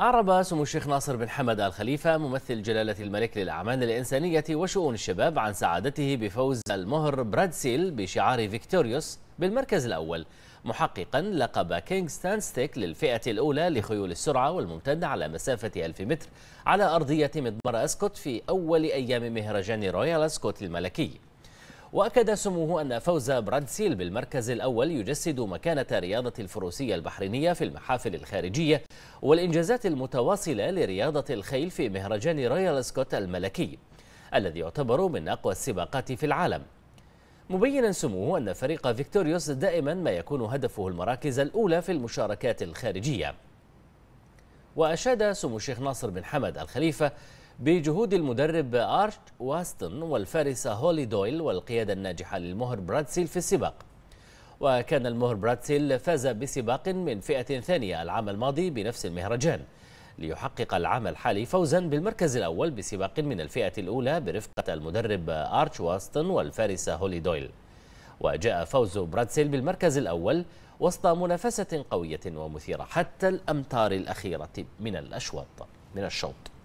أعرب سمو الشيخ ناصر بن حمد آل خليفة ممثل جلالة الملك للأعمال الإنسانية وشؤون الشباب عن سعادته بفوز المهر برادسيل بشعار فيكتوريوس بالمركز الأول محققا لقب كينغ ستانستيك للفئة الأولى لخيول السرعة والممتدة على مسافة 1000 متر على أرضية مضمار أسكوت في أول أيام مهرجان رويال أسكوت الملكي وأكد سموه أن فوز برادسيل بالمركز الأول يجسد مكانة رياضة الفروسية البحرينية في المحافل الخارجية والإنجازات المتواصلة لرياضة الخيل في مهرجان رويال سكوت الملكي الذي يعتبر من أقوى السباقات في العالم مبينا سموه أن فريق فيكتوريوس دائما ما يكون هدفه المراكز الأولى في المشاركات الخارجية وأشاد سمو الشيخ ناصر بن حمد الخليفة بجهود المدرب ارت واستن والفارسة هولي دويل والقيادة الناجحة للمهر برادسيل في السباق وكان المهر براتسيل فاز بسباق من فئة ثانية العام الماضي بنفس المهرجان ليحقق العام الحالي فوزا بالمركز الأول بسباق من الفئة الأولى برفقة المدرب أرتش واستن والفارسة هولي دويل وجاء فوز براتسيل بالمركز الأول وسط منافسة قوية ومثيرة حتى الأمتار الأخيرة من الأشواط من الشوط